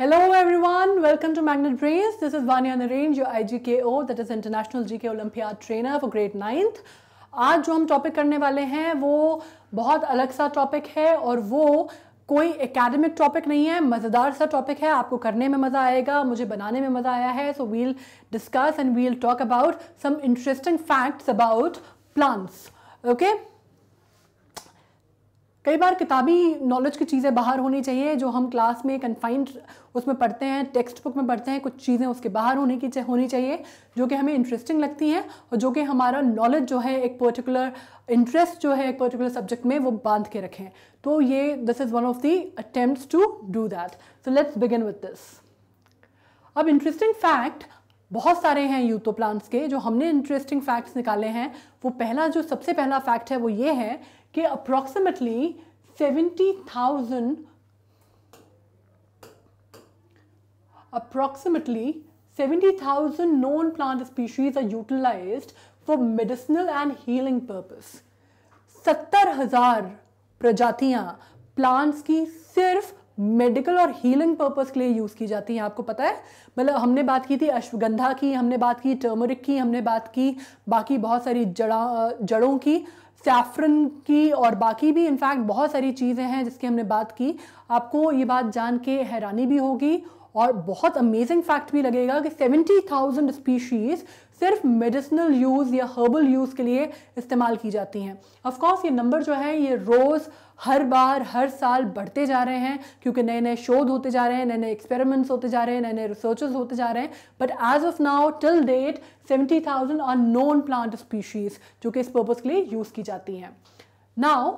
Hello everyone, welcome to Magnet Brains. This is Vanya के your IGKO, that is International GK Olympiad Trainer for Grade 9th. आज जो हम topic करने वाले हैं वो बहुत अलग सा टॉपिक है और वो कोई एकेडमिक टॉपिक नहीं है मज़ेदार सा टॉपिक है आपको करने में मज़ा आएगा मुझे बनाने में मज़ा आया है so we'll discuss and we'll talk about some interesting facts about plants okay कई बार किताबी नॉलेज की चीज़ें बाहर होनी चाहिए जो हम क्लास में कन्फाइंड उसमें पढ़ते हैं टेक्स्ट बुक में पढ़ते हैं कुछ चीज़ें उसके बाहर होने की होनी चाहिए जो कि हमें इंटरेस्टिंग लगती हैं और जो कि हमारा नॉलेज जो है एक पर्टिकुलर इंटरेस्ट जो है एक पर्टिकुलर सब्जेक्ट में वो बांध के रखें तो ये this is one of the attempt to do that so let's begin with this अब इंटरेस्टिंग फैक्ट बहुत सारे हैं यूथो प्लांट्स के जो हमने इंटरेस्टिंग फैक्ट्स निकाले हैं वो पहला जो सबसे पहला फैक्ट है वो ये है कि approximately 70,000 approximately 70,000 known plant species are utilized for medicinal and healing purpose 70,000 प्रजातियां प्लांट्स की सिर्फ मेडिकल और हीलिंग पर्पस के लिए यूज़ की जाती हैं आपको पता है मतलब हमने बात की थी अश्वगंधा की हमने बात की टर्मरिक की हमने बात की बाकी बहुत सारी जड़ा जड़ों की सैफरन की और बाकी भी इनफैक्ट बहुत सारी चीज़ें हैं जिसकी हमने बात की आपको ये बात जान के हैरानी भी होगी और बहुत अमेजिंग फैक्ट भी लगेगा कि 70,000 स्पीशीज़ सिर्फ मेडिसिनल यूज़ या हर्बल यूज़ के लिए इस्तेमाल की जाती हैं ऑफ कोर्स ये नंबर जो है ये रोज़ हर बार हर साल बढ़ते जा रहे हैं क्योंकि नए नए शोध होते जा रहे हैं नए नए एक्सपेरिमेंट्स होते जा रहे हैं नए नए रिसर्चेस होते जा रहे हैं but as of now till date seventy thousand are known plant species जो कि इस पर्पज़ के लिए यूज़ की जाती हैं नाउ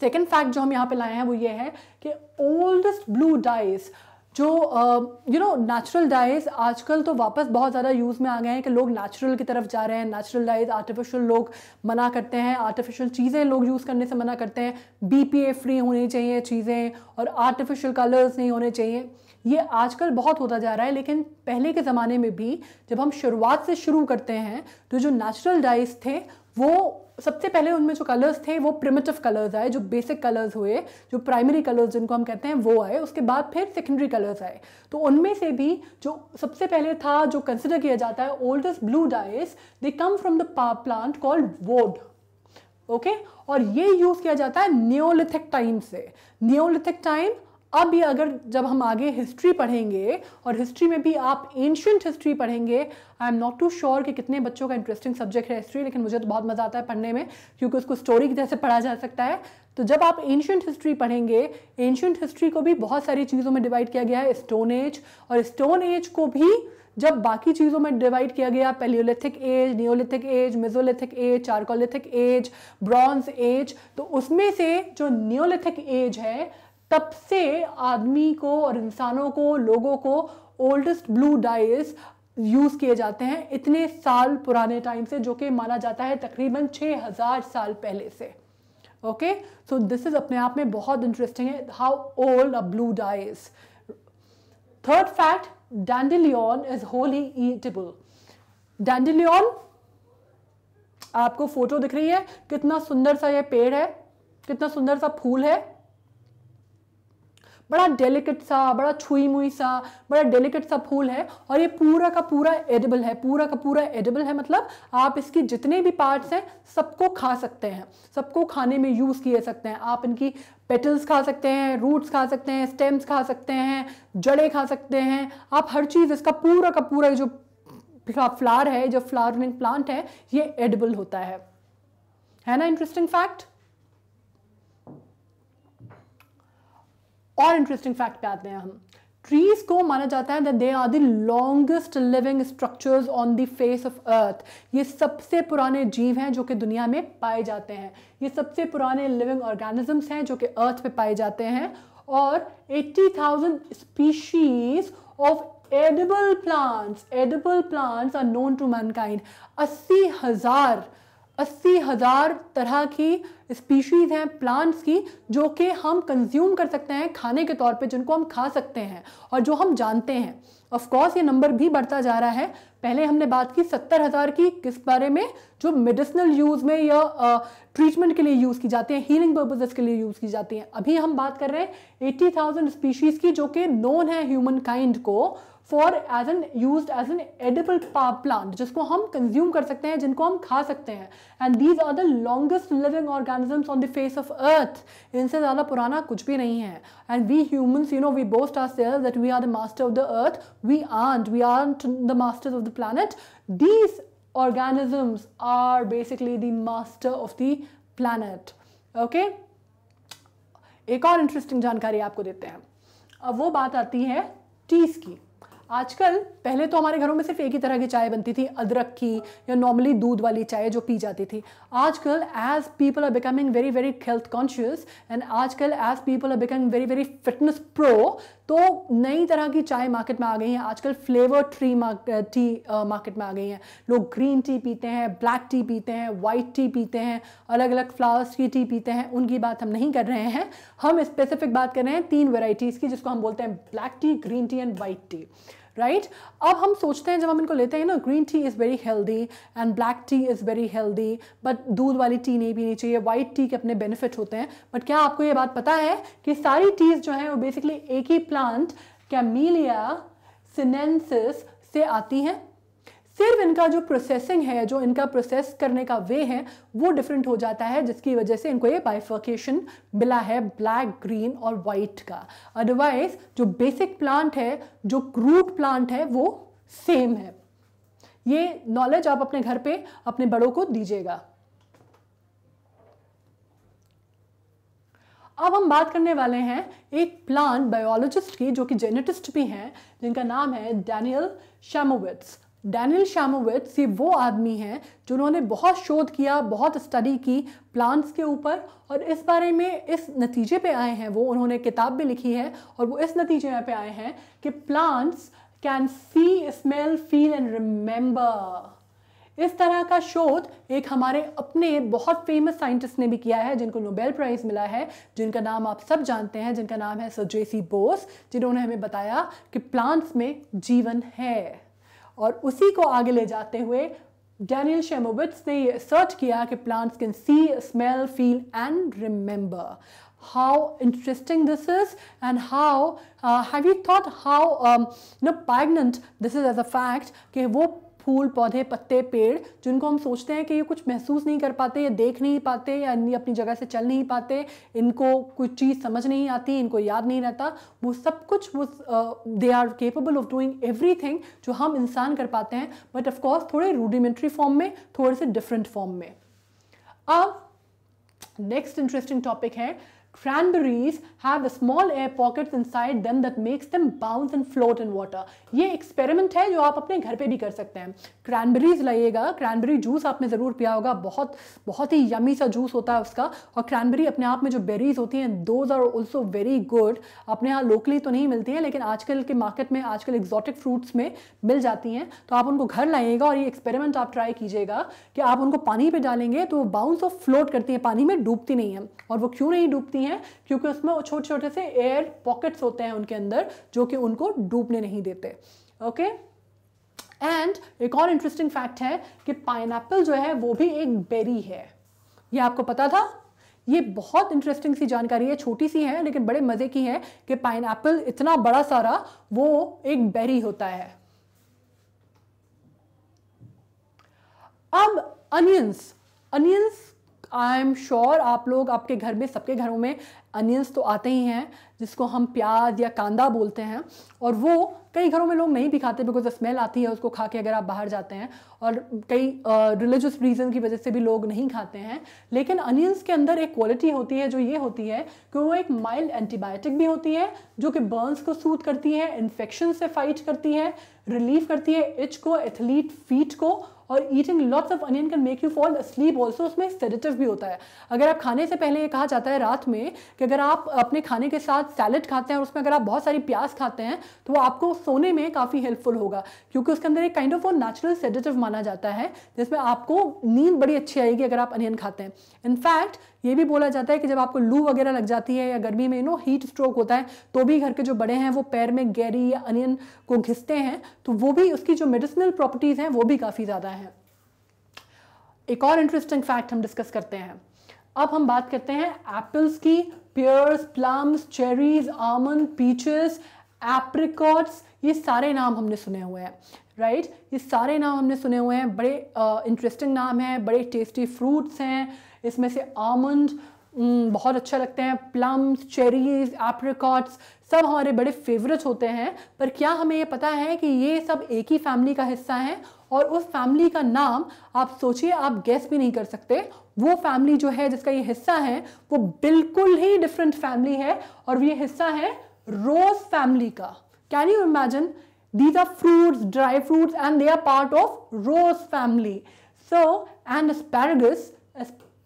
सेकेंड फैक्ट जो हम यहाँ पे लाए हैं वो ये है कि ओल्डेस्ट ब्लू डाइस जो यू नो नेचुरल डाइज आजकल तो वापस बहुत ज़्यादा यूज़ में आ गए हैं कि लोग नेचुरल की तरफ जा रहे हैं नेचुरल डाइज आर्टिफिशियल लोग मना करते हैं आर्टिफिशियल चीज़ें लोग यूज़ करने से मना करते हैं बी फ्री होनी चाहिए चीज़ें और आर्टिफिशियल कलर्स नहीं होने चाहिए ये आजकल बहुत होता जा रहा है लेकिन पहले के ज़माने में भी जब हम शुरुआत से शुरू करते हैं तो जो नेचुरल डाइज थे वो सबसे पहले उनमें जो कलर्स थे वो प्रिमेटिव कलर्स आए जो बेसिक कलर्स हुए जो प्राइमरी कलर्स जिनको हम कहते हैं वो आए उसके बाद फिर सेकेंडरी कलर्स आए तो उनमें से भी जो सबसे पहले था जो कंसिडर किया जाता है oldest blue dyes they come from the plant called woad okay और ये यूज़ किया जाता है नियोलिथिक टाइम से नियोलिथिक टाइम अब ये अगर जब हम आगे हिस्ट्री पढ़ेंगे और हिस्ट्री में भी आप एंशंट हिस्ट्री पढ़ेंगे I am not too sure कि कितने बच्चों का इंटरेस्टिंग सब्जेक्ट है हिस्ट्री लेकिन मुझे तो बहुत मज़ा आता है पढ़ने में क्योंकि उसको स्टोरी की तरह से पढ़ा जा सकता है तो जब आप एंशंट हिस्ट्री पढ़ेंगे एंशंट हिस्ट्री को भी बहुत सारी चीज़ों में डिवाइड किया गया है स्टोन एज और स्टोन एज को भी जब बाकी चीज़ों में डिवाइड किया गया Palaeolithic age Neolithic age Mesolithic age Chalcolithic age bronze age तो उसमें से जो नियोलिथिक एज है तब से आदमी को और इंसानों को लोगों को ओल्डेस्ट ब्लू डाइज यूज़ किए जाते हैं इतने साल पुराने टाइम से जो कि माना जाता है तकरीबन 6000 साल पहले से ओके सो दिस इज़ अपने आप में बहुत इंटरेस्टिंग है how old a blue dyes third fact dandelion is wholly edible dandelion आपको फोटो दिख रही है कितना सुंदर सा यह पेड़ है कितना सुंदर सा फूल है बड़ा डेलिकेट सा बड़ा छुई मुई सा बड़ा डेलिकेट सा फूल है और ये पूरा का पूरा एडिबल है पूरा का पूरा एडिबल है मतलब आप इसकी जितने भी पार्ट्स हैं सबको खा सकते हैं सबको खाने में यूज़ किए सकते हैं आप इनकी पेटल्स खा सकते हैं रूट्स खा सकते हैं स्टेम्स खा सकते हैं जड़े खा सकते हैं आप हर चीज़ इसका पूरा का पूरा जो फ्लावर है जो फ्लावरिंग प्लांट है ये एडिबल होता है है ना इंटरेस्टिंग फैक्ट और इंटरेस्टिंग फैक्ट पे आते हैं हम ट्रीज को माना जाता है they are the longest living structures on the face of earth ये सबसे पुराने जीव हैं जो कि दुनिया में पाए जाते हैं ये सबसे पुराने लिविंग ऑर्गेनिजम्स हैं जो कि अर्थ पे पाए जाते हैं और 80,000 species of edible plants edible plants are known to mankind अस्सी हज़ार अस्सी हज़ार तरह की स्पीशीज़ हैं प्लांट्स की जो कि हम कंज्यूम कर सकते हैं खाने के तौर पे जिनको हम खा सकते हैं और जो हम जानते हैं ऑफ कोर्स ये नंबर भी बढ़ता जा रहा है पहले हमने बात की सत्तर हज़ार की किस बारे में जो मेडिसिनल यूज़ में या ट्रीटमेंट के लिए यूज़ की जाती हैं हीलिंग पर्पजेज के लिए यूज़ की जाती हैं अभी हम बात कर रहे हैं एट्टी थाउजेंड स्पीशीज़ की जो कि नोन है ह्यूमन काइंड को for as an use as an edible plant जिसको हम कंज्यूम कर सकते हैं जिनको हम खा सकते हैं and these are the longest living organisms on the face of earth इनसे ज़्यादा पुराना कुछ भी नहीं है and we humans you know we boast ourselves that we are the master of the earth we aren't we aren't the masters of the planet these organisms are basically the master of the planet okay एक और interesting जानकारी आपको देते हैं अब वो बात आती है टीस की आजकल पहले तो हमारे घरों में सिर्फ एक ही तरह की चाय बनती थी अदरक की या नॉर्मली दूध वाली चाय जो पी जाती थी आजकल as people are becoming very very health conscious and आजकल as people are becoming very very fitness pro तो नई तरह की चाय मार्केट में आ गई है आजकल फ्लेवर ट्री टी मार्केट में आ गई हैं लोग ग्रीन टी पीते हैं ब्लैक टी पीते हैं वाइट टी पीते हैं अलग अलग फ्लावर्स की टी पीते हैं उनकी बात हम नहीं कर रहे हैं हम स्पेसिफिक बात कर रहे हैं तीन वेराइटीज़ की जिसको हम बोलते हैं black tea green tea and white tea right अब हम सोचते हैं जब हम इनको लेते हैं ना green tea is very healthy and black tea is very healthy but दूध वाली टी नहीं पीनी चाहिए वाइट टी के अपने बेनिफिट होते हैं बट क्या आपको ये बात पता है कि सारी टीज़ जो हैं वो बेसिकली एक ही प्लांट कैमिलिया सिनेंसिस से आती हैं सिर्फ इनका जो प्रोसेसिंग है जो इनका प्रोसेस करने का वे है वो डिफरेंट हो जाता है जिसकी वजह से इनको ये बाइफर्केशन मिला है ब्लैक ग्रीन और वाइट का अदरवाइज जो बेसिक प्लांट है जो क्रूट प्लांट है वो सेम है ये नॉलेज आप अपने घर पे अपने बड़ों को दीजिएगा अब हम बात करने वाले हैं एक प्लांट बायोलॉजिस्ट की जो कि जेनेटिस्ट भी हैं जिनका नाम है डैनियल शैमोविट्स डैनियल शामोविट्स ये वो आदमी हैं जिन्होंने बहुत शोध किया बहुत स्टडी की प्लांट्स के ऊपर और इस बारे में इस नतीजे पे आए हैं वो उन्होंने किताब भी लिखी है और वो इस नतीजे पे आए हैं कि plants can see smell feel and remember इस तरह का शोध एक हमारे अपने बहुत फेमस साइंटिस्ट ने भी किया है जिनको नोबेल प्राइज़ मिला है जिनका नाम आप सब जानते हैं जिनका नाम है सर जेसी बोस जिन्होंने हमें बताया कि प्लांट्स में जीवन है और उसी को आगे ले जाते हुए डैनियल शेमोविट्स ने ये सर्च किया कि plants can see smell feel and remember how interesting this is and how have you thought how no poignant this is as a fact कि वो फूल पौधे पत्ते पेड़ जिनको हम सोचते हैं कि ये कुछ महसूस नहीं कर पाते या देख नहीं पाते या अपनी जगह से चल नहीं पाते इनको कोई चीज़ समझ नहीं आती इनको याद नहीं रहता वो सब कुछ वो they are capable of doing every जो हम इंसान कर पाते हैं बट ऑफकोर्स थोड़े रूडिमेंट्री फॉर्म में थोड़े से डिफरेंट फॉर्म में अब नेक्स्ट इंटरेस्टिंग टॉपिक है cranberries have small small air inside them that makes them bounce and float in water ये एक्सपेरिमेंट है जो आप अपने घर पे भी कर सकते हैं क्रैनबेरीज लाइएगा क्रैनबेरी जूस आपने ज़रूर पिया होगा बहुत बहुत ही यमी सा जूस होता है उसका और क्रैनबेरी अपने आप में जो बेरीज होती हैं those are also very good अपने यहाँ लोकली तो नहीं मिलती हैं लेकिन आजकल के मार्केट में आजकल एक्जॉटिक फ्रूट्स में मिल जाती हैं तो आप उनको घर लाइएगा और ये एक्सपेरिमेंट आप ट्राई कीजिएगा कि आप उनको पानी पर डालेंगे तो बाउंस ऑफ फ्लोट करती हैं पानी में डूबती नहीं है और वो क्यों नहीं डूबती नहीं है क्योंकि उसमें छोटे छोटे से एयर पॉकेट्स होते हैं उनके अंदर जो कि उनको डूबने नहीं देते ओके okay? एंड एक और इंटरेस्टिंग फैक्ट है कि पाइन जो है वो भी एक बेरी है ये आपको पता था ये बहुत इंटरेस्टिंग सी जानकारी है छोटी सी है लेकिन बड़े मज़े की है कि पाइन इतना बड़ा सारा वो एक बेरी होता है अब onions onions I am sure आप लोग आपके घर में सबके घरों में अनियंस तो आते ही हैं जिसको हम प्याज या कांदा बोलते हैं और वो कई घरों में लोग नहीं भी खाते बिकॉज स्मेल आती है उसको खा के अगर आप बाहर जाते हैं और कई रिलीजियस रीज़न की वजह से भी लोग नहीं खाते हैं लेकिन अनियंस के अंदर एक क्वालिटी होती है जो ये होती है कि वो एक माइल्ड एंटीबायोटिक भी होती है जो कि बर्न्स को सूद करती है इन्फेक्शन से फाइट करती है रिलीफ करती है इच को एथलीट फीट को और eating lots of onion can make you fall sleep also उसमें सेडेटिव भी होता है अगर आप खाने से पहले ये कहा जाता है रात में कि अगर आप अपने खाने के साथ सैलड खाते हैं और उसमें अगर आप बहुत सारी प्याज खाते हैं तो वो आपको सोने में काफ़ी हेल्पफुल होगा क्योंकि उसके अंदर एक काइंड ऑफ वो नेचुरल सेडेटिव माना जाता है जिसमें आपको नींद बड़ी अच्छी आएगी अगर आप अनियन खाते हैं इनफैक्ट ये भी बोला जाता है कि जब आपको लू वगैरह लग जाती है या गर्मी में नो हीट स्ट्रोक होता है तो भी घर के जो बड़े हैं वो पैर में गैरी या अनियन को घिसते हैं तो वो भी उसकी जो मेडिसिनल प्रॉपर्टीज़ हैं वो भी काफ़ी ज़्यादा हैं एक और इंटरेस्टिंग फैक्ट हम डिस्कस करते हैं अब हम बात करते हैं एप्पल्स की pears plums cherries almond peaches apricots ये सारे नाम हमने सुने हुए हैं राइट right? ये सारे नाम हमने सुने हुए हैं बड़े इंटरेस्टिंग uh, नाम हैं बड़े टेस्टी फ्रूट्स हैं इसमें से आमंड बहुत अच्छा लगते हैं प्लम्स चेरीज एप्रिकॉट्स सब हमारे बड़े फेवरेट होते हैं पर क्या हमें ये पता है कि ये सब एक ही फैमिली का हिस्सा हैं और उस फैमिली का नाम आप सोचिए आप गेस भी नहीं कर सकते वो फैमिली जो है जिसका ये हिस्सा है वो बिल्कुल ही डिफरेंट फैमिली है और ये हिस्सा है रोज फैमिली का can you imagine these are fruits dry fruits and they are part of rose family so and asparagus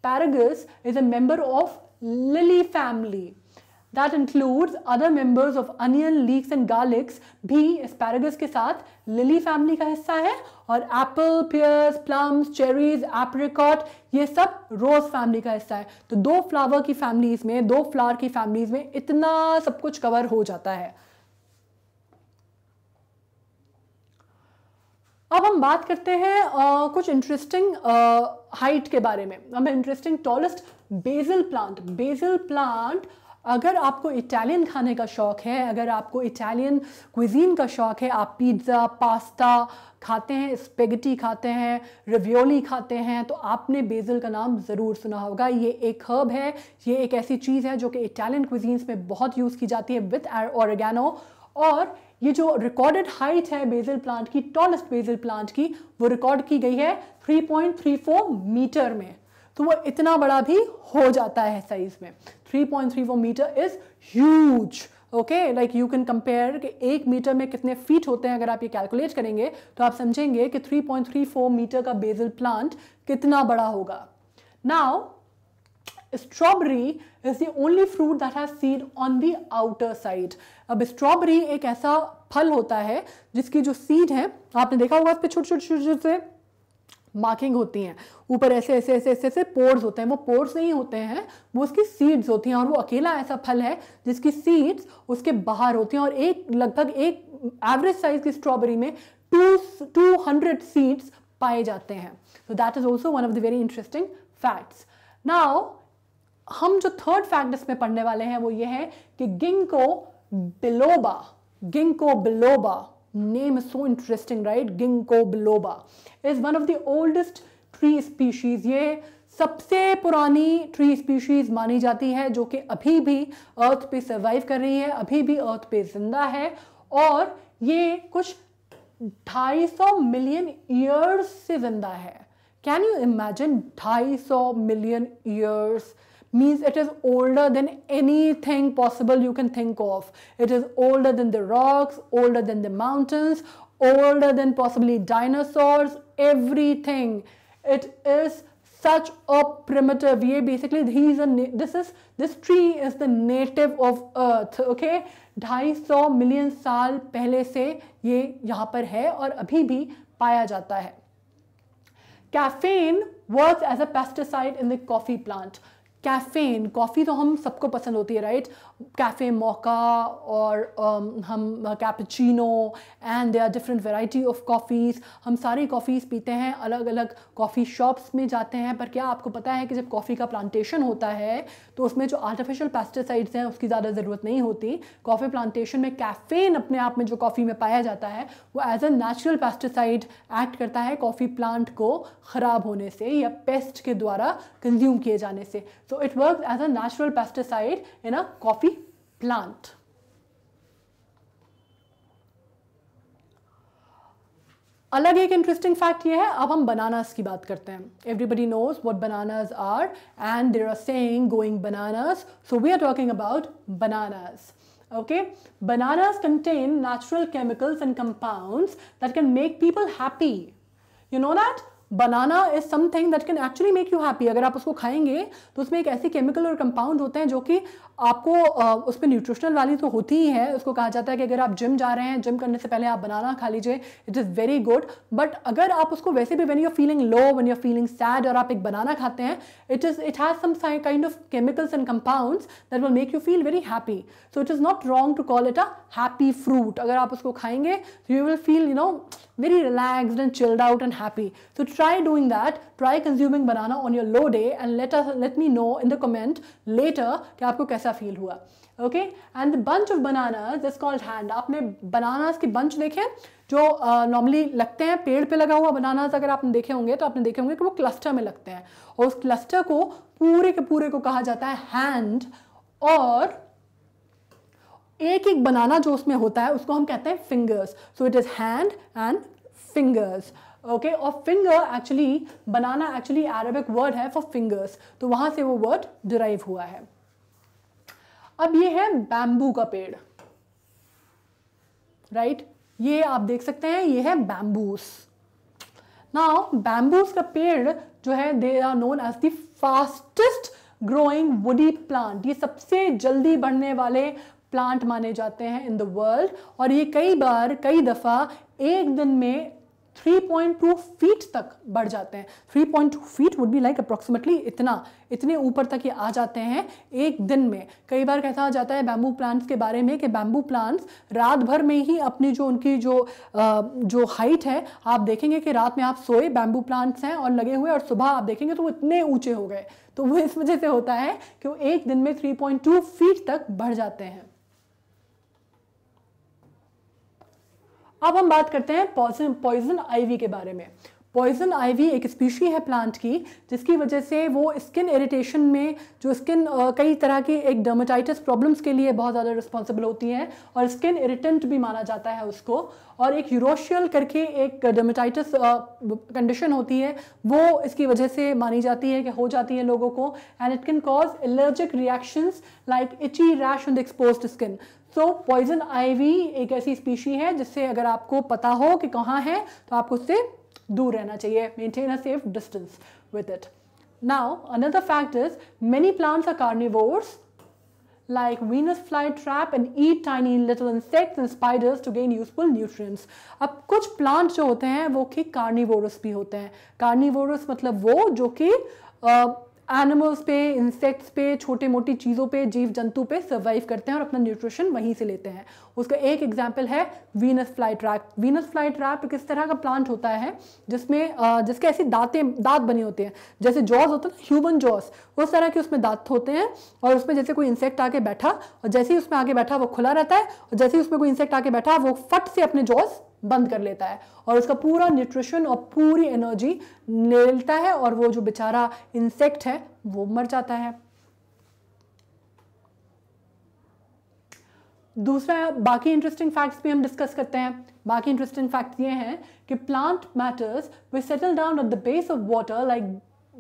Paragus is a member of lily family that includes other members of onion, leeks and garlics bhi asparagus ke sath lily family ka hissa hai aur apple, pears, plums, cherries, apricot ye sab rose family ka hissa hai to do flower ki families mein do flower ki families mein itna sab kuch cover ho jata hai अब हम बात करते हैं आ, कुछ interesting height के बारे में हमें interesting tallest basil plant basil plant अगर आपको इटालियन खाने का शौक़ है अगर आपको इटालियन क्विजीन का शौक़ है आप पिज़्ज़ा पास्ता खाते हैं स्पेगेटी खाते हैं रिव्योली खाते हैं तो आपने बेजल का नाम ज़रूर सुना होगा ये एक हर्ब है ये एक ऐसी चीज़ है जो कि इटालियन क्विजीन्स में बहुत यूज़ की जाती है विथ और और ये जो रिकॉर्डेड हाइट है बेजल प्लांट की टॉलेस्ट बेजल प्लांट की वो रिकॉर्ड की गई है 3.34 मीटर में तो वो इतना बड़ा भी हो जाता है साइज में 3.34 metre is huge okay like you can compare कि एक मीटर में कितने फीट होते हैं अगर आप ये कैलकुलेट करेंगे तो आप समझेंगे कि 3.34 मीटर का बेजल प्लांट कितना बड़ा होगा now strawberry is the only fruit that has seed on the outer side अब स्ट्रॉबेरी एक ऐसा फल होता है जिसकी जो सीड है आपने देखा होगा उस पर छोटे छोटे छोटे छोटे मार्किंग होती हैं ऊपर ऐसे ऐसे ऐसे ऐसे ऐसे पोर्स होते हैं वो पोर्स नहीं होते हैं वो उसकी सीड्स होती हैं और वो अकेला ऐसा फल है जिसकी सीड्स उसके बाहर होती हैं और एक लगभग एक एवरेज साइज की स्ट्रॉबेरी में टू टू हंड्रेड सीड्स पाए जाते हैं तो that is also one of the very interesting facts now हम जो थर्ड फैक्ट इसमें पढ़ने वाले हैं वो ये है कि ginkgo biloba ginkgo biloba name is so interesting right ginkgo biloba is one of the oldest tree species ये सबसे पुरानी ट्री स्पीशीज़ मानी जाती है जो कि अभी भी अर्थ पे सर्वाइव कर रही है अभी भी अर्थ पे जिंदा है और ये कुछ 250 मिलियन ईयर्स से जिंदा है can you imagine 250 million years means it is older than anything possible you can think of. It is older than the rocks, older than the mountains, older than possibly dinosaurs, everything. It is such a primitive yeah basically he's a this is this tree is the native of earth okay 250 million साल पहले से ये यहाँ पर है caffeine coffee तो हम सबको पसंद होती है राइट कैफे मौका और um, हम cappuccino and they are different variety of coffees हम सारी कॉफ़ीज़ पीते हैं अलग अलग कॉफ़ी शॉप्स में जाते हैं पर क्या आपको पता है कि जब कॉफ़ी का प्लांटेशन होता है तो उसमें जो आर्टिफिशियल पेस्टिसाइड्स हैं उसकी ज़्यादा ज़रूरत नहीं होती कॉफ़ी प्लांटेशन में कैफ़ेन अपने आप में जो कॉफ़ी में पाया जाता है वो as a natural pesticide act करता है कॉफ़ी प्लांट को ख़राब होने से या पेस्ट के द्वारा कंज्यूम किए जाने से so it work as a natural pesticide in a coffee plant अलग एक इंटरेस्टिंग फैक्ट ये है अब हम बनानास की बात करते हैं everybody knows what bananas are and there are saying going bananas so we are talking about bananas okay bananas contain natural chemicals and compound that can make people happy you know that banana is something that can actually make you happy अगर आप उसको खाएंगे तो उसमें एक ऐसी chemical और compound होते हैं जो कि आपको उस पर न्यूट्रिशनल वैल्यू तो होती ही है उसको कहा जाता है कि अगर आप जिम जा रहे हैं जिम करने से पहले आप बनाना खा लीजिए it is very good but अगर आप उसको वैसे भी when you're feeling low when you're feeling sad और आप एक बनाना खाते हैं it is it has some kind of chemicals and compounds that will make you feel very happy so it is not wrong to call it a happy fruit अगर आप उसको खाएंगे तो you will feel you know very relaxed and chilled out and happy. So try doing that. Try consuming banana on your low day and let us let me know in the comment later कि आपको कैसा feel हुआ Okay? And the bunch of bananas is called hand. आपने bananas की bunch देखे जो normally uh, लगते हैं पेड़ पे लगा हुआ बनानाज अगर आपने देखे होंगे तो आपने देखे होंगे कि वो क्लस्टर में लगते हैं और उस क्लस्टर को पूरे के पूरे को कहा जाता है हैंड और एक एक बनाना जो उसमें होता है उसको हम कहते हैं fingers so it is hand and fingers okay और finger actually banana actually Arabic word है फॉर फिंगर्स तो वहां से वो वर्ड डिराइव हुआ है अब ये है बैम्बू का पेड़ राइट right? ये आप देख सकते हैं ये है बैम्बूस नाउ बैम्बूस का पेड़ जो है they are known as the fastest growing woody plant ये सबसे जल्दी बढ़ने वाले प्लांट माने जाते हैं इन द वर्ल्ड और ये कई बार कई दफ़ा एक दिन में 3.2 फीट तक बढ़ जाते हैं 3.2 feet would be like approximately इतना इतने ऊपर तक ये आ जाते हैं एक दिन में कई बार कहता जाता है बैम्बू प्लांट्स के बारे में कि बैम्बू प्लांट्स रात भर में ही अपनी जो उनकी जो जो हाइट है आप देखेंगे कि रात में आप सोए बैम्बू प्लांट्स हैं और लगे हुए और सुबह आप देखेंगे तो वो इतने ऊँचे हो गए तो वो इस वजह से होता है कि वो एक दिन में 3.2 फीट तक बढ़ जाते हैं अब हम बात करते हैं पॉइजन पॉइजन आईवी के बारे में पॉइजन आईवी एक स्पीशी है प्लांट की जिसकी वजह से वो स्किन इरिटेशन में जो स्किन कई तरह की एक डर्माटाइटिस प्रॉब्लम्स के लिए बहुत ज़्यादा रिस्पॉन्सिबल होती हैं और स्किन इरिटेंट भी माना जाता है उसको और एक यूरोशियल करके एक डर्माटाइटिस कंडीशन होती है वो इसकी वजह से मानी जाती है कि हो जाती है लोगों को and it can cause allergic reactions like itchy rash on the exposed skin so poison ivy एक ऐसी स्पीशी है जिससे अगर आपको पता हो कि कहाँ है तो आपको उससे दूर रहना चाहिए maintain a safe distance with it now another fact is many plants are carnivores Venus fly trap and eat tiny little insect and spiders to gain useful nutrients अब कुछ प्लांट जो होते हैं वो कि कार्निवोरस भी होते हैं कार्निवोरस मतलब वो जो कि एनिमल्स पे इंसेक्ट्स पे छोटे मोटी चीज़ों पे जीव जंतु पे सर्वाइव करते हैं और अपना न्यूट्रिशन वहीं से लेते हैं उसका एक एग्जाम्पल है Venus fly trap Venus fly trap किस तरह का प्लांट होता है जिसमें जिसके ऐसी दाँतें दांत बने होते हैं जैसे जॉस होते हैं ना ह्यूमन जॉस उस तरह के उसमें दांत होते हैं और उसमें जैसे कोई इंसेक्ट आके बैठा और जैसे ही उसमें आगे बैठा वो खुला रहता है और जैसे ही उसमें कोई इंसेक्ट आके बैठा वो फट से अपने जॉस बंद कर लेता है और उसका पूरा न्यूट्रिशन और पूरी एनर्जी लेता है और वो जो बेचारा इंसेक्ट है वो मर जाता है दूसरा बाकी इंटरेस्टिंग फैक्ट्स भी हम डिस्कस करते हैं बाकी इंटरेस्टिंग फैक्ट्स ये हैं कि प्लांट मैटर्स वे settle down at the base of water like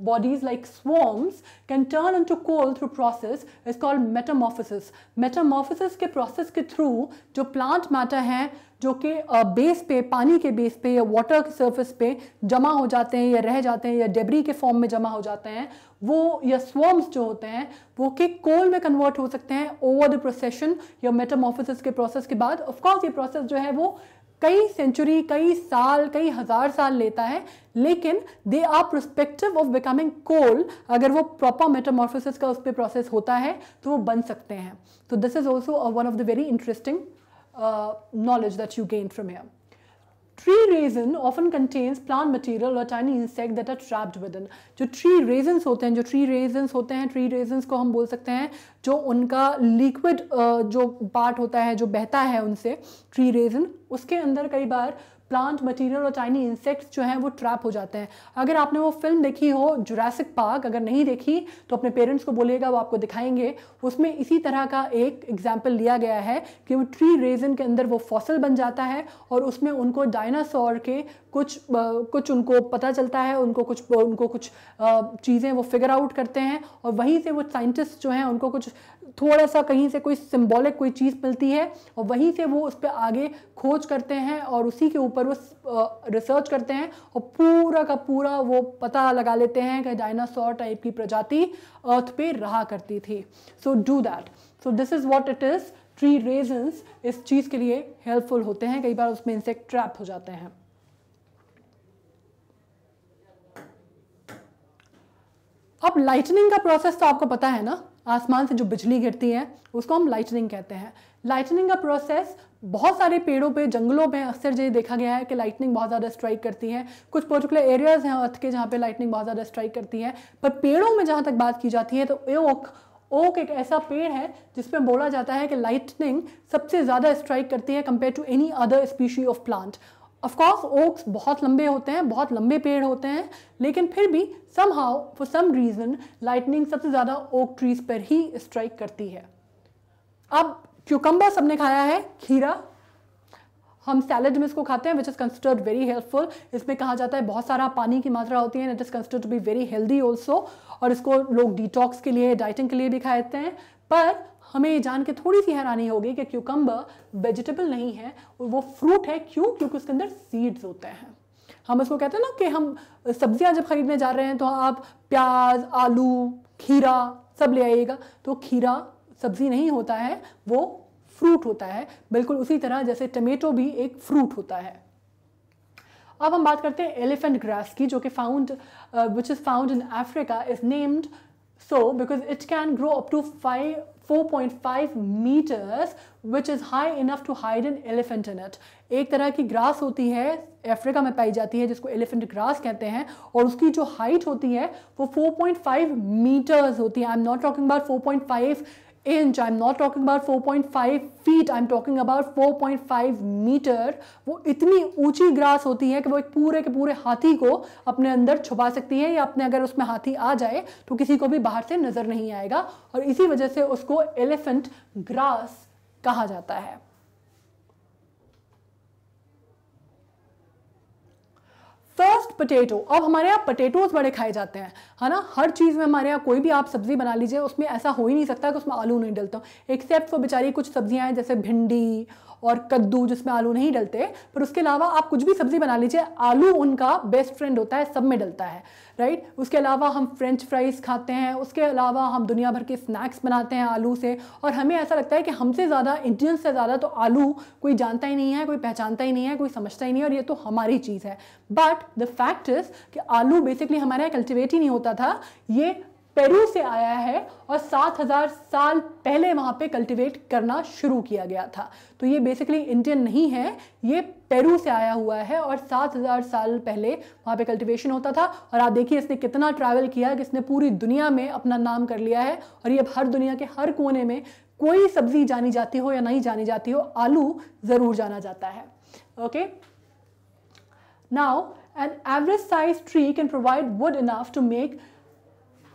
bodies like swarms can turn into coal through process is called metamorphosis. Metamorphosis के process के through जो plant matter हैं जो कि बेस uh, पे पानी के बेस पे या वाटर के surface पे जमा हो जाते हैं या रह जाते हैं या डेबरी के फॉर्म में जमा हो जाते हैं वो या स्वॉर्म्स जो होते हैं वो कि कोल में कन्वर्ट हो सकते हैं ओवर द प्रोसेशन या मेटामॉफिसिस के प्रोसेस के बाद ऑफ कोर्स ये प्रोसेस जो है वो कई सेंचुरी कई साल कई हज़ार साल लेता है लेकिन they are prospective of becoming coal अगर वो प्रॉपर मेटामॉर्फोसिस का उस पर प्रोसेस होता है तो वो बन सकते हैं तो this is also one of the very interesting knowledge that you gain from here tree resin often contains plant material और tiny insect that are trapped within जो ट्री रेजन्स होते हैं जो ट्री रेजन्स होते हैं ट्री रेजन्स को हम बोल सकते हैं जो उनका लिक्विड uh, जो पार्ट होता है जो बहता है उनसे ट्री रेजन उसके अंदर कई बार प्लांट मटीरियल और टाइनी इंसेक्ट्स जो हैं वो ट्रैप हो जाते हैं अगर आपने वो फिल्म देखी हो जुरासिक पार्क अगर नहीं देखी तो अपने पेरेंट्स को बोलिएगा वो आपको दिखाएंगे उसमें इसी तरह का एक एग्जाम्पल लिया गया है कि वो ट्री रेजन के अंदर वो फॉसल बन जाता है और उसमें उनको डायनासोर के कुछ कुछ उनको पता चलता है उनको कुछ उनको कुछ चीज़ें वो फिगर आउट करते हैं और वहीं से वो साइंटिस्ट जो हैं उनको कुछ थोड़ा सा कहीं से कोई सिम्बॉलिक कोई चीज़ मिलती है और वहीं से वो उस पर आगे खोज करते हैं और उसी के ऊपर वो रिसर्च करते हैं और पूरा का पूरा वो पता लगा लेते हैं कि डायनासोर टाइप की प्रजाति अर्थ पे रहा करती थी so do that so this is what it is tree resins इस चीज़ के लिए हेल्पफुल होते हैं कई बार उसमें इंसेक्ट ट्रैप हो जाते हैं अब लाइटनिंग का प्रोसेस तो आपको पता है ना आसमान से जो बिजली गिरती है उसको हम लाइटनिंग कहते हैं लाइटनिंग का प्रोसेस बहुत सारे पेड़ों पे जंगलों पे अक्सर ये देखा गया है कि लाइटनिंग बहुत ज़्यादा स्ट्राइक करती है कुछ पर्टिकुलर एरियाज़ हैं अर्थ के जहाँ पे लाइटनिंग बहुत ज़्यादा स्ट्राइक करती है पर पेड़ों में जहाँ तक बात की जाती है तो ओक ओक एक ऐसा पेड़ है जिसमें बोला जाता है कि लाइटनिंग सबसे ज़्यादा स्ट्राइक करती है compare to any other species of plant of course oaks बहुत लंबे होते हैं बहुत लंबे पेड़ होते हैं लेकिन फिर भी somehow for some reason lightning सबसे ज़्यादा ओक ट्रीज पर ही स्ट्राइक करती है अब क्यूकम्बर सबने खाया है खीरा हम सैलड में इसको खाते हैं which is considered very helpful इसमें कहा जाता है बहुत सारा पानी की मात्रा होती है it is considered to be very healthy also और इसको लोग डिटॉक्स के लिए डाइटिंग के लिए भी खाते हैं पर हमें ये जान के थोड़ी सी हैरानी होगी कि क्यूकम्बर वेजिटेबल नहीं है वो फ्रूट है क्यों क्योंकि उसके अंदर सीड्स होते हैं हम उसको कहते हैं ना कि हम सब्जियां जब खरीदने जा रहे हैं तो आप प्याज आलू खीरा सब ले आइएगा तो खीरा सब्जी नहीं होता है वो फ्रूट होता है बिल्कुल उसी तरह जैसे टमेटो भी एक फ्रूट होता है अब हम बात करते हैं एलिफेंट ग्रास की जो कि found which is found in Africa is named so because it can grow up to five 4.5 meters which is high enough to hide an elephant in it. एक तरह की ग्रास होती है अफ्रीका में पाई जाती है जिसको एलिफेंट ग्रास कहते हैं और उसकी जो हाइट होती है वो 4.5 मीटर्स होती है I am not talking about 4.5 inch I am not talking about 4.5 feet I am talking about 4.5 metre वो इतनी ऊंची ग्रास होती है कि वो एक पूरे के पूरे हाथी को अपने अंदर छुपा सकती है या अपने अगर उसमें हाथी आ जाए तो किसी को भी बाहर से नज़र नहीं आएगा और इसी वजह से उसको एलिफेंट ग्रास कहा जाता है फर्स्ट पटेटो अब हमारे यहाँ पटेटोज बड़े खाए जाते हैं है ना हर चीज़ में हमारे यहाँ कोई भी आप सब्ज़ी बना लीजिए उसमें ऐसा हो ही नहीं सकता कि उसमें आलू नहीं डलता एक्सेप्ट वो बेचारी कुछ सब्जियाँ हैं जैसे भिंडी और कद्दू जिसमें आलू नहीं डलते पर उसके अलावा आप कुछ भी सब्ज़ी बना लीजिए आलू उनका बेस्ट फ्रेंड होता है सब में डलता है राइट उसके अलावा हम फ्रेंच फ्राइज़ खाते हैं उसके अलावा हम दुनिया भर के स्नैक्स बनाते हैं आलू से और हमें ऐसा लगता है कि हमसे ज़्यादा इंडियन से ज़्यादा तो आलू कोई जानता ही नहीं है कोई पहचानता ही नहीं है कोई समझता ही नहीं है और ये तो हमारी चीज़ है बट द फैक्ट इज़ कि आलू बेसिकली हमारे यहाँ कल्टिवेट ही नहीं होता था ये पेरू से आया है और 7000 साल पहले वहाँ पे कल्टीवेट करना शुरू किया गया था तो ये बेसिकली इंडियन नहीं है ये पेरू से आया हुआ है और 7000 साल पहले वहाँ पे कल्टीवेशन होता था और आप देखिए इसने कितना ट्रैवल किया कि इसने पूरी दुनिया में अपना नाम कर लिया है और ये अब हर दुनिया के हर कोने में कोई सब्ज़ी जानी जाती हो या नहीं जानी जाती हो आलू ज़रूर जाना जाता है okay now an average size tree can provide wood enough to make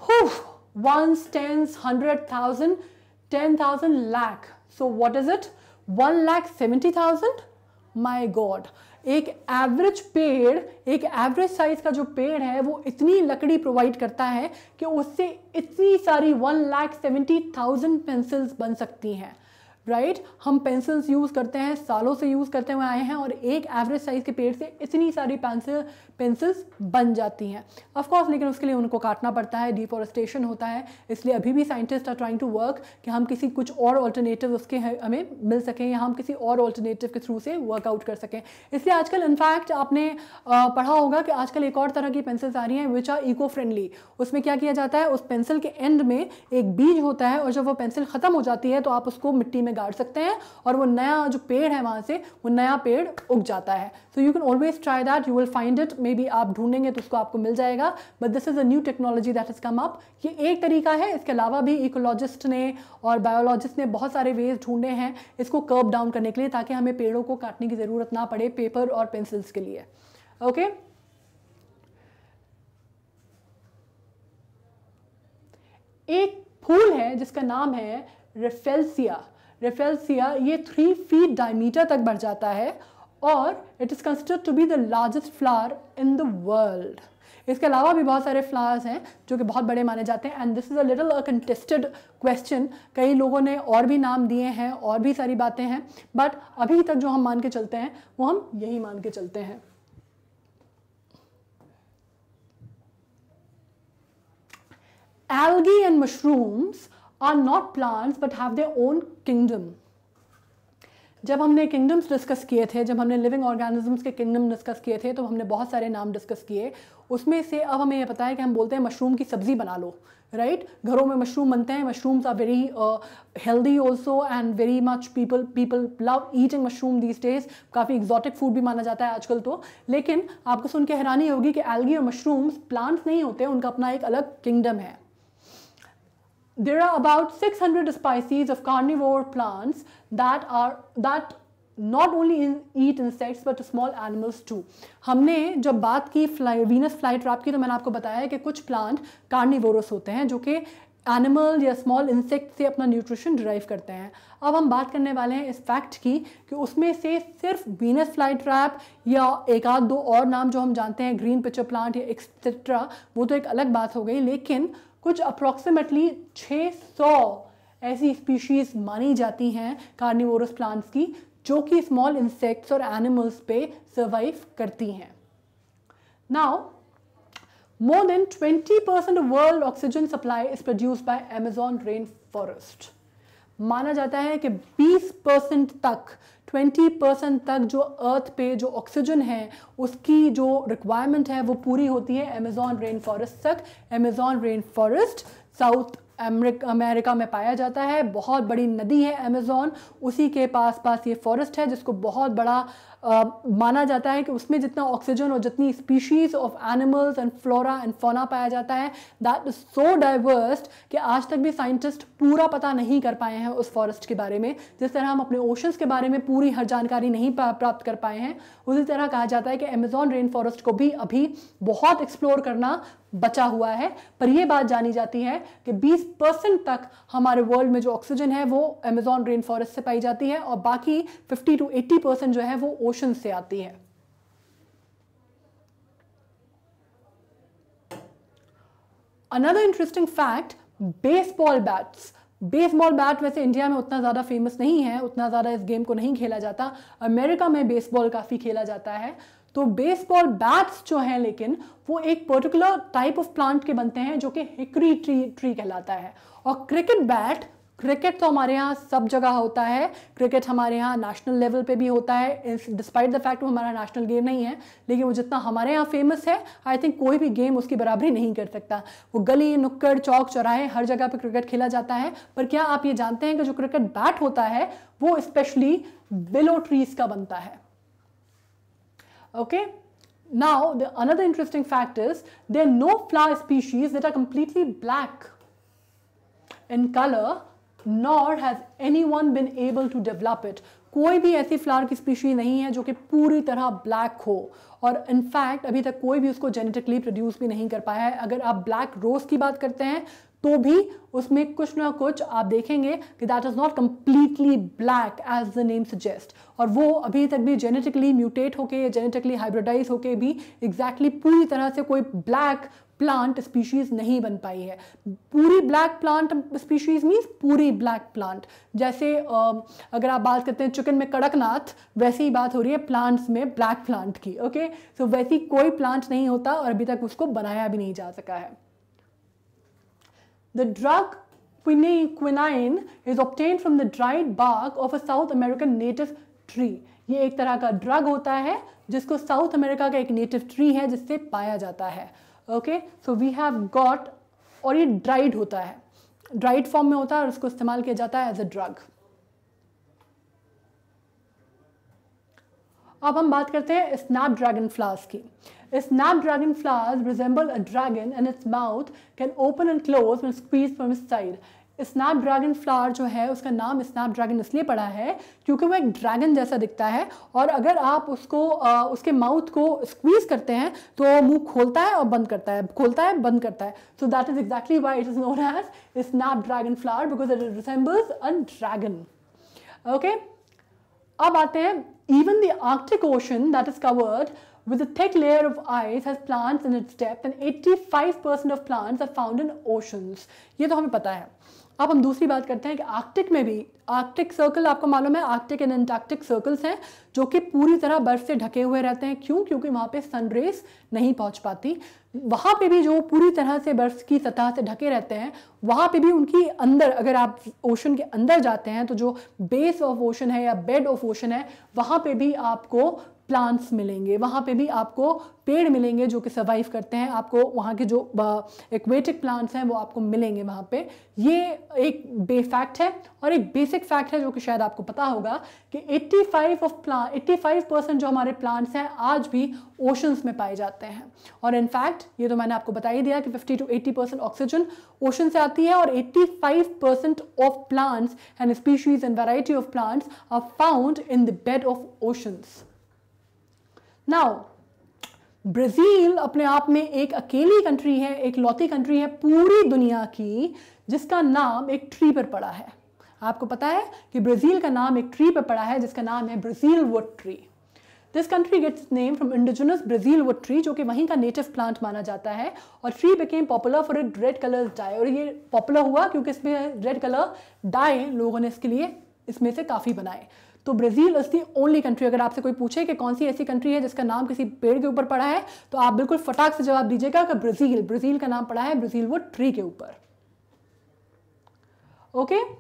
Whew, one stands hundred, thousand, ten thousand, lakh. So what is it? One lakh seventy thousand? My God. एक एवरेज पेड़ एक average size का जो पेड़ है वो इतनी लकड़ी प्रोवाइड करता है कि उससे इतनी सारी one lakh seventy thousand pencils बन सकती हैं राइट right? हम पेंसिल्स यूज़ करते हैं सालों से यूज़ करते हुए आए हैं और एक एवरेज साइज़ के पेड़ से इतनी सारी पेंसिल पेंसिल्स बन जाती हैं ऑफकोर्स लेकिन उसके लिए उनको काटना पड़ता है डिफॉरेस्टेशन होता है इसलिए अभी भी scientist are trying to work कि हम किसी कुछ और ऑल्टरनेटिव उसके हमें मिल सकें या हम किसी और ऑल्टरनेटिव के थ्रू से वर्कआउट कर सकें इसलिए आजकल इनफैक्ट आपने पढ़ा होगा कि आजकल एक और तरह की पेंसिल्स आ रही हैं विच आर इको फ्रेंडली उसमें क्या किया जाता है उस पेंसिल के एंड में एक बीज होता है और जब वो पेंसिल ख़त्म हो जाती है तो आप उसको मिट्टी में में गाड़ सकते हैं और वो नया जो पेड़ है वहाँ से वो नया पेड़ उग जाता है so you can always try that you will find it maybe आप ढूंढेंगे तो उसको आपको मिल जाएगा but this is a new technology that is come up ये एक तरीका है इसके अलावा भी इकोलॉजिस्ट ने और बायोलॉजिस्ट ने बहुत सारे वेज ढूंढे हैं इसको कर्व डाउन करने के लिए ताकि हमें पेड़ों को काटने की ज़रूरत ना पड़े पेपर और पेंसिल्स के लिए ओके okay? एक फूल है जिसका नाम है रेफेल्सिया रेफेल्सिया ये थ्री फीट डायमीटर तक बढ़ जाता है और it is consider to be the largest flower in the world इसके अलावा भी बहुत सारे फ्लावर्स हैं जो कि बहुत बड़े माने जाते हैं and this is a little a contested question कई लोगों ने और भी नाम दिए हैं और भी सारी बातें हैं बट अभी तक जो हम मान के चलते हैं वो हम यही मान के चलते हैं algae and mushrooms are not plants but have they own kingdom जब हमने किंगडम्स डिस्कस किए थे जब हमने लिविंग ऑर्गेनिजम्स के किंगडम डिस्कस किए थे तो हमने बहुत सारे नाम डिस्कस किए उसमें से अब हमें यह पता है कि हम बोलते हैं मशरूम की सब्ज़ी बना लो राइट right? घरों में मशरूम बनते हैं mushrooms are very healthy also and very much people people love eating mushroom these days काफ़ी एग्जॉटिक फूड भी माना जाता है आजकल तो लेकिन आपको सुन के हैरानी होगी कि एल्गी और मशरूम्स प्लांट्स नहीं होते उनका अपना एक अलग किंगडम है there are about 600 species of carnivore plants that are that not only eat insects but small animals too हमने जब बात की फ्लाई वीनस फ्लाई ट्रैप की तो मैंने आपको बताया है कि कुछ प्लांट कार्निवोरस होते हैं जो कि एनिमल या स्मॉल इंसेक्ट से अपना न्यूट्रिशन डिराइव करते हैं अब हम बात करने वाले हैं इस फैक्ट की कि उसमें से सिर्फ बीनस फ्लाई ट्रैप या एक आध दो और नाम जो हम जानते हैं ग्रीन पिचर प्लांट या एक्सेट्रा वो तो एक अलग बात हो गई लेकिन कुछ अप्रॉक्सीमेटली 600 ऐसी स्पीशीज़ मानी जाती हैं कार्निवोरस प्लांट्स की जो कि स्मॉल इंसेक्ट्स और एनिमल्स पे सर्वाइव करती हैं now more than 20 percent world oxygen supply is produce by Amazon rain forest माना जाता है कि 20 परसेंट तक ट्वेंटी परसेंट तक जो अर्थ पे जो ऑक्सीजन है उसकी जो रिक्वायरमेंट है वो पूरी होती है अमेजॉन रेन फॉरेस्ट तक Amazon rain forest South America में पाया जाता है बहुत बड़ी नदी है अमेजॉन उसी के पास पास ये फॉरेस्ट है जिसको बहुत बड़ा माना जाता है कि उसमें जितना ऑक्सीजन और जितनी species of animals and flora and fauna पाया जाता है दैट इज़ सो डाइवर्स कि आज तक भी साइंटिस्ट पूरा पता नहीं कर पाए हैं उस फॉरेस्ट के बारे में जिस तरह हम अपने ओशंस के बारे में पूरी हर जानकारी नहीं प्राप्त कर पाए हैं उसी तरह कहा जाता है कि अमेजॉन रेन फॉरेस्ट को भी अभी बहुत एक्सप्लोर करना बचा हुआ है पर यह बात जानी जाती है कि 20 परसेंट तक हमारे वर्ल्ड में जो ऑक्सीजन है वो अमेजॉन रेन फॉरेस्ट से पाई जाती है और बाकी 50 टू 80 परसेंट जो है वो ओशन से आती है another interesting fact baseball bats baseball bat वैसे इंडिया में उतना ज़्यादा फेमस नहीं है उतना ज़्यादा इस गेम को नहीं खेला जाता अमेरिका में बेसबॉल काफ़ी खेला जाता है तो बेसबॉल बैट्स जो हैं लेकिन वो एक पर्टिकुलर टाइप ऑफ प्लांट के बनते हैं जो कि हिकरी ट्री ट्री कहलाता है और क्रिकेट बैट क्रिकेट तो हमारे यहाँ सब जगह होता है क्रिकेट हमारे यहाँ नेशनल लेवल पे भी होता है डिस्पाइट द फैक्ट वो हमारा नेशनल गेम नहीं है लेकिन वो जितना हमारे यहाँ फेमस है आई थिंक कोई भी गेम उसकी बराबरी नहीं कर सकता वो गली नुक्कड़ चौक चौराहे हर जगह पे क्रिकेट खेला जाता है पर क्या आप ये जानते हैं कि जो क्रिकेट बैट होता है वो स्पेशली बिलो ट्रीज का बनता है Okay. Now, the, another interesting fact is there are no flower species that are completely black in color nor has anyone been able to develop it. कोई भी ऐसी flower की स्पीशी नहीं है जो कि पूरी तरह ब्लैक हो और इनफैक्ट अभी तक कोई भी उसको जेनेटिकली प्रोड्यूस भी नहीं कर पाया है अगर आप ब्लैक रोज़ की बात करते हैं तो भी उसमें कुछ ना कुछ आप देखेंगे कि that is not completely black as the name suggest और वो अभी तक भी जेनेटिकली म्यूटेट होके या जेनेटिकली हाइब्रिडाइज होके भी एग्जैक्टली exactly पूरी तरह से कोई ब्लैक प्लांट स्पीशीज़ नहीं बन पाई है पूरी ब्लैक प्लांट स्पीशीज़ मीन्स पूरी ब्लैक प्लांट जैसे अगर आप बात करते हैं चिकन में कड़कनाथ वैसी ही बात हो रही है प्लांट्स में ब्लैक प्लांट की ओके सो so, वैसी कोई प्लांट नहीं होता और अभी तक उसको बनाया भी नहीं जा सका है The drug quinine is obtained from the dried bark of a South American native tree. ये एक तरह का ड्रग होता है जिसको साउथ अमेरिका का एक नेटिव ट्री है जिससे पाया जाता है okay so we have got और ये ड्राइड होता है ड्राइड फॉर्म में होता है और उसको इस्तेमाल किया जाता है एज अ ड्रग अब हम बात करते हैं स्नैप ड्रैगन फ्लास की A snapdragon flowers resemble a dragon and its mouth can open and close when squeezed from its side. Snapdragon flower जो है उसका नाम स्नैपड्रैगन इसलिए पड़ा है क्योंकि वो एक ड्रैगन जैसा दिखता है और अगर आप उसको आ, उसके माउथ को स्क्वीज करते हैं तो मुंह खोलता है और बंद करता है खोलता है बंद करता है so that is exactly why it is known as snapdragon flower because it resembles a dragon okay अब आते हैं even the arctic ocean that is covered with a thick layer of ice has plants in its depth and 85% of plants are found in oceans. ये तो हमें पता है अब हम दूसरी बात करते हैं कि आर्कटिक में भी आर्कटिक सर्कल आपको मालूम है आर्कटिक एंड एंटार्कटिक सर्कल्स हैं जो कि पूरी तरह बर्फ से ढके हुए रहते हैं क्यों क्योंकि वहाँ पे सनरेस नहीं पहुँच पाती वहाँ पे भी जो पूरी तरह से बर्फ की सतह से ढके रहते हैं वहाँ पे भी उनकी अंदर अगर आप ओशन के अंदर जाते हैं तो जो बेस ऑफ ओशन है या बेड ऑफ ओशन है वहाँ पर भी आपको प्लांट्स मिलेंगे वहाँ पे भी आपको पेड़ मिलेंगे जो कि सर्वाइव करते हैं आपको वहाँ के जो एक्वेटिक प्लांट्स हैं वो आपको मिलेंगे वहाँ पे ये एक बे फैक्ट है और एक बेसिक फैक्ट है जो कि शायद आपको पता होगा कि 85 ऑफ प्लान एट्टी परसेंट जो हमारे प्लांट्स हैं आज भी ओशंस में पाए जाते हैं और इनफैक्ट ये तो मैंने आपको बता ही दिया कि fifty to eighty percent oxygen ocean से आती है और five percent of plants and species and variety of plants are found in the bed of oceans now Brazil अपने आप में एक अकेली कंट्री है एक लौती कंट्री है पूरी दुनिया की जिसका नाम एक ट्री पर पड़ा है आपको पता है कि ब्राज़ील का नाम एक ट्री पर पड़ा है जिसका नाम है Brazil wood tree this country gets name from indigenous Brazil wood tree जो कि वहीं का नेटिव प्लांट माना जाता है और tree became popular for it red colour dye और ये पॉपुलर हुआ क्योंकि इसमें रेड कलर डाई लोगों ने इसके लिए इसमें से काफ़ी बनाए तो Brazil is the only country अगर आपसे कोई पूछे कि कौन सी ऐसी कंट्री है जिसका नाम किसी पेड़ के ऊपर पड़ा है तो आप बिल्कुल फटाक से जवाब दीजिएगा कि ब्राज़ील ब्राज़ील का नाम पड़ा है ब्राज़ील वो ट्री के ऊपर ओके okay?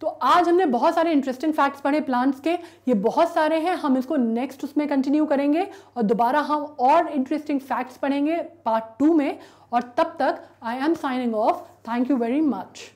तो आज हमने बहुत सारे इंटरेस्टिंग फैक्ट्स पढ़े प्लांट्स के ये बहुत सारे हैं हम इसको नेक्स्ट उसमें कंटिन्यू करेंगे और दोबारा हम और इंटरेस्टिंग फैक्ट्स पढ़ेंगे पार्ट टू में और तब तक I am signing off thank you very much